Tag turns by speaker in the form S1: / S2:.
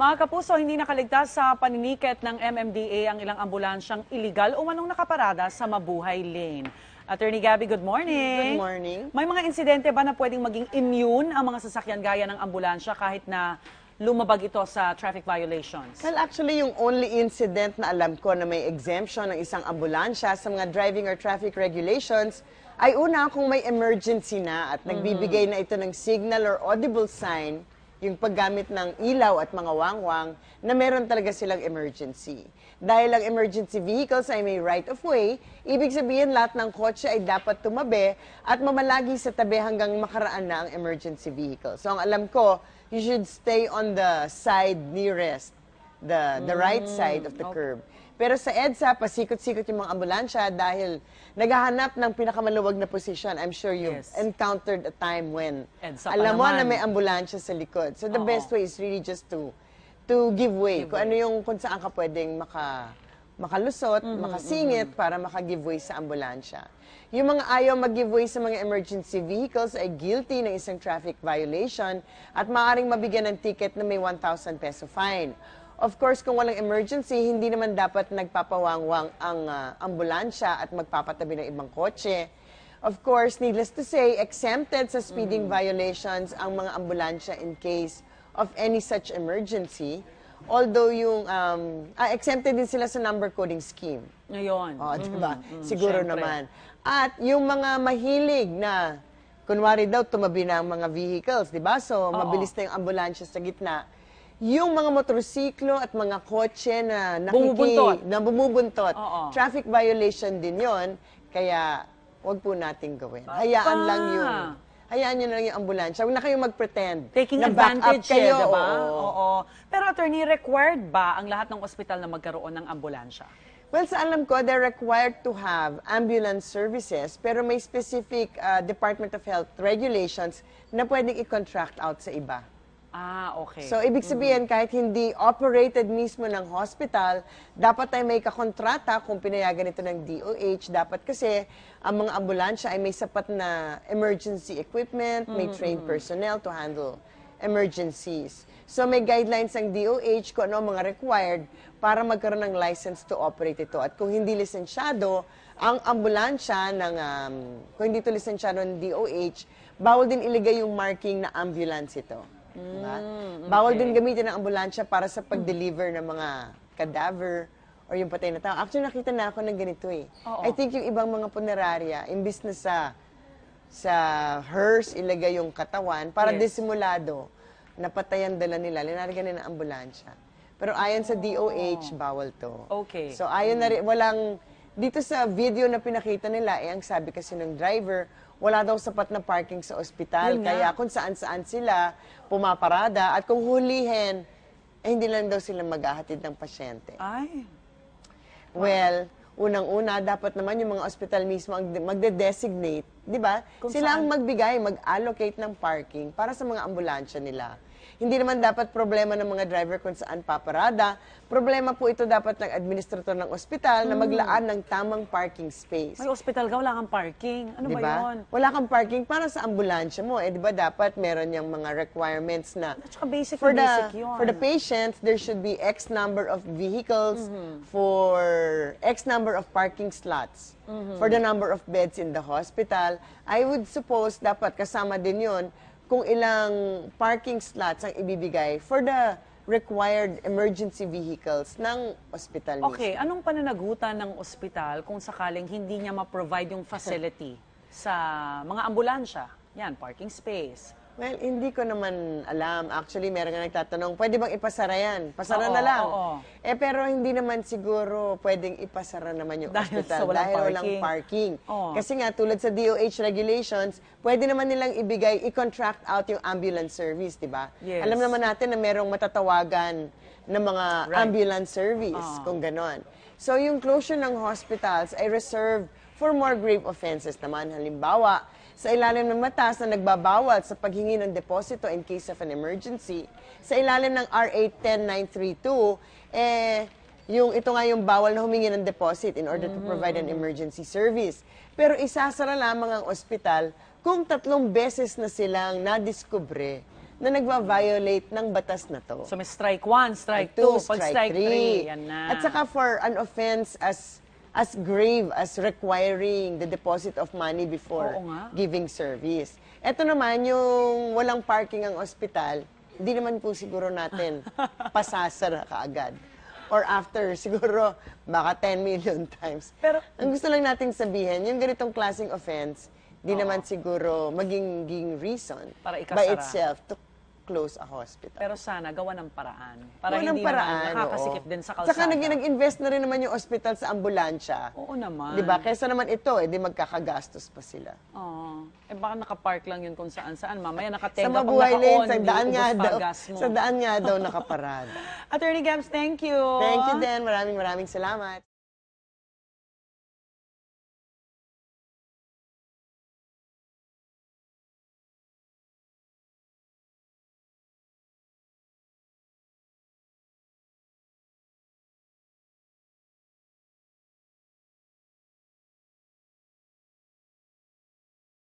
S1: Mga kapuso, hindi nakaligtas sa paniniket ng MMDA ang ilang ambulansyang iligal o manong nakaparada sa Mabuhay Lane. Attorney Gabby, good morning. Good morning. May mga insidente ba na pwedeng maging immune ang mga sasakyan gaya ng ambulansya kahit na lumabag ito sa traffic violations?
S2: Well, actually, yung only incident na alam ko na may exemption ng isang ambulansya sa mga driving or traffic regulations ay una kung may emergency na at mm -hmm. nagbibigay na ito ng signal or audible sign yung paggamit ng ilaw at mga wangwang na meron talaga silang emergency. Dahil ang emergency vehicles ay may right of way, ibig sabihin lahat ng kotse ay dapat tumabi at mamalagi sa tabi hanggang makaraan na ang emergency vehicle. So ang alam ko, you should stay on the side nearest, the, the mm, right side of the okay. curb. Pero sa EDSA, pasikot-sikot yung mga ambulansya dahil naghahanap ng pinakamaluwag na position. I'm sure you yes. encountered a time when EDSA alam mo na may ambulansya sa likod. So the Oo. best way is really just to to give way. Give kung ano way. ano yung kung saan ka pwedeng maka makalusot, mm-hmm, makasingit mm-hmm. para makagive way sa ambulansya. Yung mga ayaw mag-give way sa mga emergency vehicles ay guilty ng isang traffic violation at maaaring mabigyan ng ticket na may 1,000 peso fine. Of course, kung walang emergency, hindi naman dapat nagpapawangwang ang uh, ambulansya at magpapatabi ng ibang kotse. Of course, needless to say, exempted sa speeding mm. violations ang mga ambulansya in case of any such emergency. Although yung, um, ah, exempted din sila sa number coding scheme. Ngayon. O, oh, di ba? Mm, mm, Siguro syempre. naman. At yung mga mahilig na, kunwari daw, tumabi na ang mga vehicles, di ba? So, Oo. mabilis na yung ambulansya sa gitna yung mga motorsiklo at mga kotse na nakiki, bumubuntot. na bumubuntot. Oo. Traffic violation din yon Kaya, wag po nating gawin. Hayaan Pa. lang yun. Hayaan nyo na lang yung ambulansya. Huwag na kayong mag-pretend. Taking na advantage kayo, eh, kayo, diba? oo. Oo.
S1: Pero attorney, required ba ang lahat ng ospital na magkaroon ng ambulansya?
S2: Well, sa alam ko, they're required to have ambulance services, pero may specific uh, Department of Health regulations na pwedeng i-contract out sa iba. Ah, okay. So, ibig sabihin, mm. kahit hindi operated mismo ng hospital, dapat ay may kakontrata kung pinayagan ito ng DOH. Dapat kasi ang mga ambulansya ay may sapat na emergency equipment, may mm-hmm, trained mm-hmm. personnel to handle emergencies. So, may guidelines ang DOH kung ano ang mga required para magkaroon ng license to operate ito. At kung hindi lisensyado, ang ambulansya ng, um, kung hindi ito lisensyado ng DOH, bawal din iligay yung marking na ambulance ito. Diba? Mm, bawal din gamitin ang ambulansya para sa pag-deliver ng mga cadaver or yung patay na tao. Actually, nakita na ako ng ganito eh. Oo. I think yung ibang mga punerarya, imbis na sa sa hearse ilagay yung katawan para Yes. disimulado napatayan dala nila, linargan nila ng ambulansya. Pero ayon sa DOH, bawal to.
S1: Okay. So ayon na rin,
S2: walang, dito sa video na pinakita nila, eh, ang sabi kasi ng driver, wala daw sapat na parking sa ospital. Yun Kaya kung saan-saan sila pumaparada at kung hulihin, eh, hindi lang daw sila maghahatid ng pasyente. Ay. Well, unang-una, dapat naman yung mga ospital mismo ang magde-designate di ba? Sila ang magbigay, mag-allocate ng parking para sa mga ambulansya nila. Hindi naman dapat problema ng mga driver kung saan paparada. Problema po ito dapat ng administrator ng ospital na hmm. maglaan ng tamang parking space. May
S1: ospital ka, wala kang parking. Ano ba yun?
S2: Wala kang parking para sa ambulansya mo. Eh, di ba dapat meron yung mga requirements na At basic for the, yun. for the patients, there should be X number of vehicles mm-hmm. for X number of parking slots
S1: mm-hmm. for the number
S2: of beds in the hospital hospital, I would suppose dapat kasama din yon kung ilang parking slots ang ibibigay for the required emergency vehicles ng ospital mismo. Okay, anong
S1: pananagutan ng ospital kung sakaling hindi niya ma-provide yung facility sa mga ambulansya? Yan, parking space,
S2: Well, hindi ko naman alam. Actually, meron nga nagtatanong, pwede bang ipasara yan? Pasara oo, na lang. Oo. Eh, pero hindi naman siguro pwedeng ipasara naman yung dahil hospital. walang dahil parking. walang parking. Oo. Kasi nga, tulad sa DOH regulations, pwede naman nilang ibigay, i-contract out yung ambulance service, di ba? Yes. Alam naman natin na merong matatawagan ng mga right. ambulance service, oo. kung ganon. So, yung closure ng hospitals ay reserved For more grave offenses naman, halimbawa, sa ilalim ng batas na nagbabawal sa paghingi ng deposito in case of an emergency, sa ilalim ng RA 10932, eh, yung ito nga yung bawal na humingi ng deposit in order to mm-hmm, provide an mm-hmm. emergency service. Pero isasara lamang ang ospital kung tatlong beses na silang nadiskubre na nagva-violate ng batas na to. So may strike 1, strike 2, pag strike 3. At saka for an offense as as grave as requiring the deposit of money before giving service. Ito naman, yung walang parking ang ospital, hindi naman po siguro natin pasasara kaagad. Or after, siguro, baka 10 million times. Pero- ang gusto lang nating sabihin, yung ganitong klaseng offense, di naman siguro maging, maging reason
S1: Para ikasara. by itself to close a hospital. Pero sana, gawa ng paraan. Para gawa hindi ng paraan, naman nakakasikip oo. din sa kalsada. Saka
S2: nag-invest na rin naman yung hospital sa ambulansya. Oo naman. Di ba? Kesa naman ito, eh, di magkakagastos pa sila.
S1: Oo. Eh baka nakapark lang yun kung saan-saan. Mamaya nakatenga sa mabuhay pang naka-on, sa daan nga daw, Sa
S2: daan nga daw nakaparada. Attorney
S1: Gabs, thank you. Thank you din. Maraming maraming salamat.